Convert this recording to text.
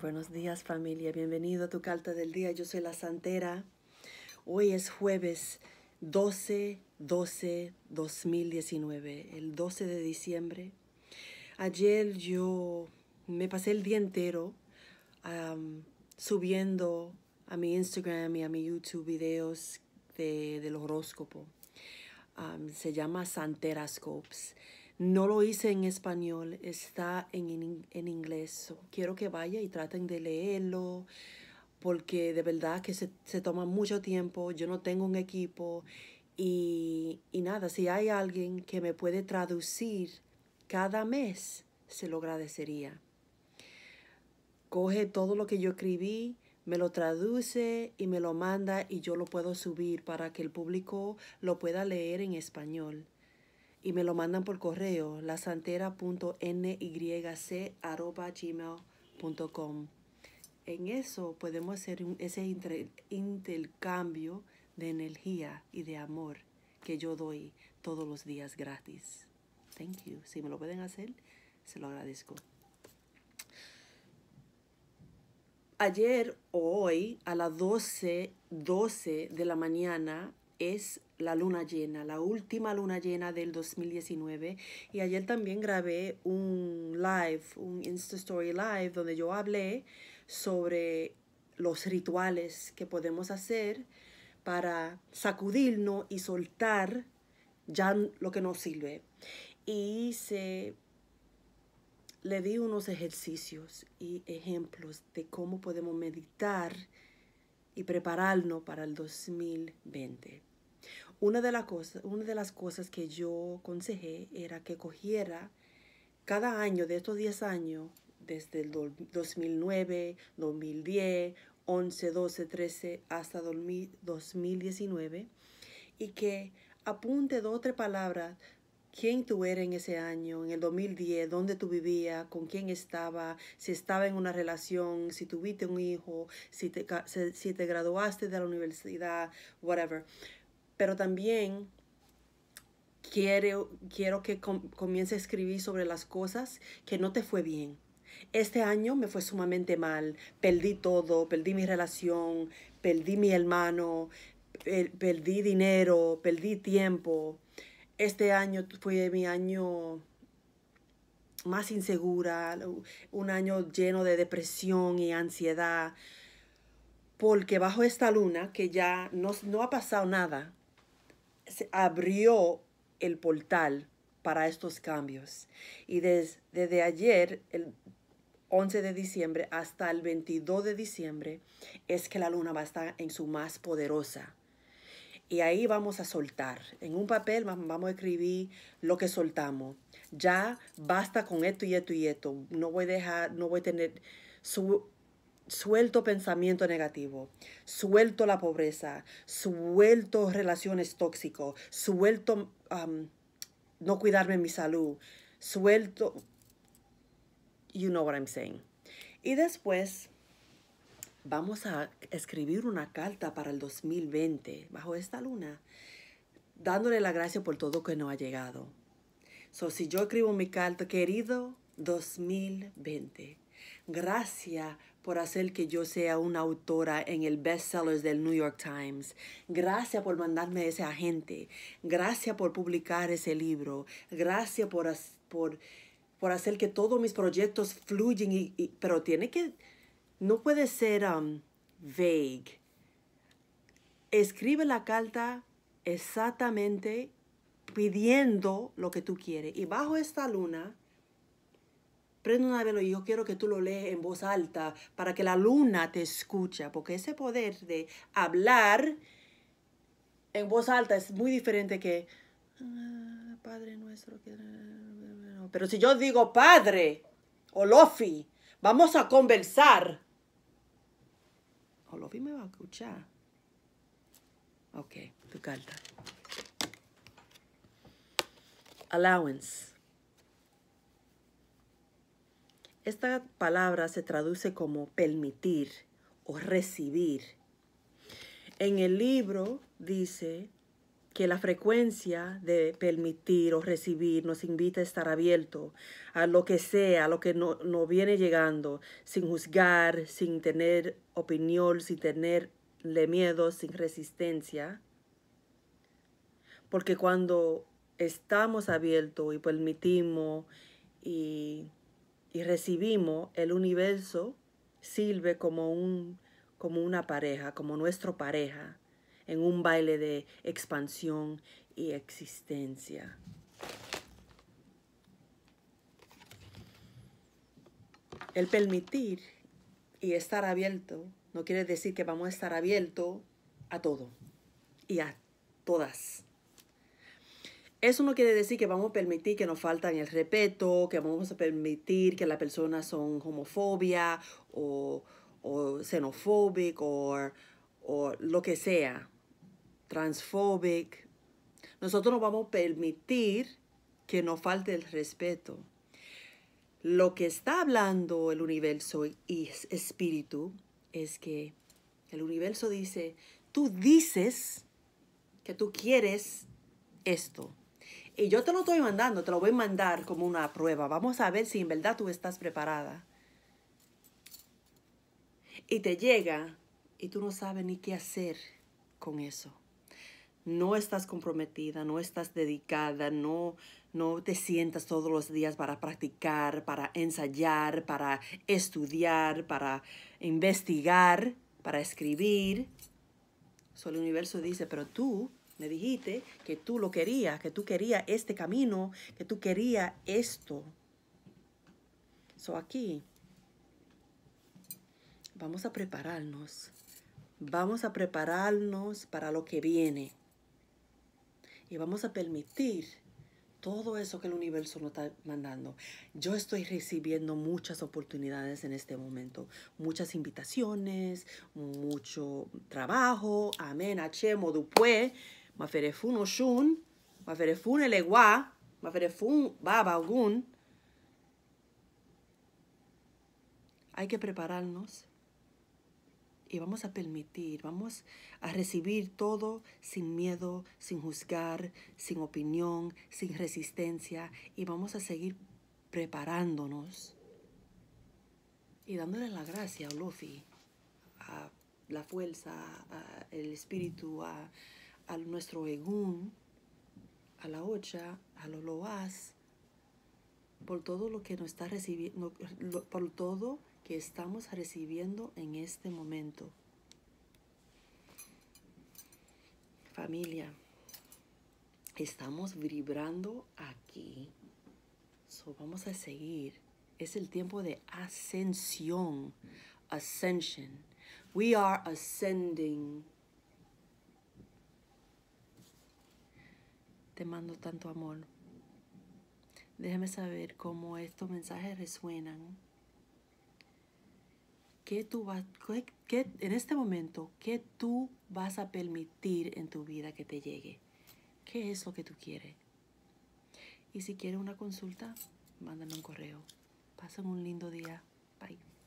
Buenos días familia, bienvenido a tu carta del día. Yo soy la Santera. Hoy es jueves 12, 12, 2019, el 12 de diciembre. Ayer yo me pasé el día entero subiendo a mi Instagram y a mi YouTube videos del horóscopo. se llama Santerascopes. No lo hice en español, está en, en, inglés. Quiero que vaya y traten de leerlo porque de verdad que se, toma mucho tiempo. Yo no tengo un equipo y, y nada, si hay alguien que me puede traducir cada mes, se lo agradecería. Coge todo lo que yo escribí, me lo traduce y me lo manda y yo lo puedo subir para que el público lo pueda leer en español y me lo mandan por correo lasantera.nyc.gmail.com. En eso podemos hacer ese intercambio de energía y de amor que yo doy todos los días gratis. Thank you. Si me lo pueden hacer, se lo agradezco. Ayer o hoy a las 12, 12 de la mañana es la luna llena, la última luna llena del 2019. Y ayer también grabé un live, un Insta Story live, donde yo hablé sobre los rituales que podemos hacer para sacudirnos y soltar ya lo que nos sirve. Y hice, le di unos ejercicios y ejemplos de cómo podemos meditar y prepararnos para el 2020. Una de, una de las cosas que yo aconsejé era que cogiera cada año de estos 10 años, desde el 2009, 2010, 11, 12, 13 hasta 2019, y que apunte de o tres palabras quién tú eres en ese año, en el 2010, dónde tú vivías, con quién estaba, si estaba en una relación, si tuviste un hijo, si te, si te graduaste de la universidad, whatever pero también quiero, quiero que comience a escribir sobre las cosas que no te fue bien. Este año me fue sumamente mal, perdí todo, perdí mi relación, perdí mi hermano, perdí dinero, perdí tiempo. Este año fue mi año más insegura, un año lleno de depresión y ansiedad, porque bajo esta luna, que ya no ha pasado nada, se abrió el portal para estos cambios. Y desde, desde ayer, el 11 de diciembre hasta el 22 de diciembre, es que la luna va a estar en su más poderosa. Y ahí vamos a soltar. En un papel vamos a escribir lo que soltamos. Ya basta con esto y esto y esto. No voy a dejar, no voy a tener su Suelto pensamiento negativo, suelto la pobreza, suelto relaciones tóxicas, suelto no cuidarme mi salud, suelto... You know what I'm saying. Y después vamos a escribir una carta para el 2020 bajo esta luna, dándole la gracia por todo que nos ha llegado. So, si yo escribo mi carta, querido 2020. Gracias por hacer que yo sea una autora en el bestsellers del New York Times. Gracias por mandarme ese agente. Gracias por publicar ese libro. Gracias por, por, por hacer que todos mis proyectos fluyen. Y, pero tiene que... No puede ser um, vague. Escribe la carta exactamente pidiendo lo que tú quieres. Y bajo esta luna prende una vela y yo quiero que tú lo lees en voz alta para que la luna te escucha, porque ese poder de hablar en voz alta es muy diferente que ah, Padre nuestro. Pero si yo digo Padre Olofi, vamos a conversar. Olofi me va a escuchar. Ok, tu carta. Allowance. Esta palabra se traduce como permitir o recibir. En el libro dice que la frecuencia de permitir o recibir nos invita a estar abierto a lo que sea, a lo que nos viene llegando, sin juzgar, sin tener opinión, sin tenerle miedo, sin resistencia. Porque cuando estamos abiertos y permitimos y y recibimos el universo, sirve como, un, como una pareja, como nuestro pareja, en un baile de expansión y existencia. El permitir y estar abierto no quiere decir que vamos a estar abierto a todo y a todas. Eso no quiere decir que vamos a permitir que nos faltan el respeto, que vamos a permitir que las personas son homofobia o, o xenofóbico o, o lo que sea, transfóbico. Nosotros no vamos a permitir que nos falte el respeto. Lo que está hablando el universo y espíritu es que el universo dice, tú dices que tú quieres esto. Y yo te lo estoy mandando, te lo voy a mandar como una prueba. Vamos a ver si en verdad tú estás preparada. Y te llega y tú no sabes ni qué hacer con eso. No estás comprometida, no estás dedicada, no, no te sientas todos los días para practicar, para ensayar, para estudiar, para investigar, para escribir. Solo el universo dice, pero tú me dijiste que tú lo querías, que tú querías este camino, que tú querías esto. So aquí vamos a prepararnos. Vamos a prepararnos para lo que viene. Y vamos a permitir todo eso que el universo nos está mandando. Yo estoy recibiendo muchas oportunidades en este momento, muchas invitaciones, mucho trabajo, amén, achemo, Maferefun Oshun, Maferefun e Maferefun Hay que prepararnos y vamos a permitir, vamos a recibir todo sin miedo, sin juzgar, sin opinión, sin resistencia y vamos a seguir preparándonos y dándole la gracia a Luffy, a la fuerza, al espíritu, a a nuestro Egún, a la Ocha, a lo Loas, por todo lo que nos está recibiendo, por todo que estamos recibiendo en este momento. Familia, estamos vibrando aquí. vamos a seguir. Es el tiempo de ascensión. Ascension. We are ascending. te mando tanto amor. Déjame saber cómo estos mensajes resuenan. ¿Qué tú vas, en este momento, qué tú vas a permitir en tu vida que te llegue? ¿Qué es lo que tú quieres? Y si quieres una consulta, mándame un correo. Pasen un lindo día. Bye.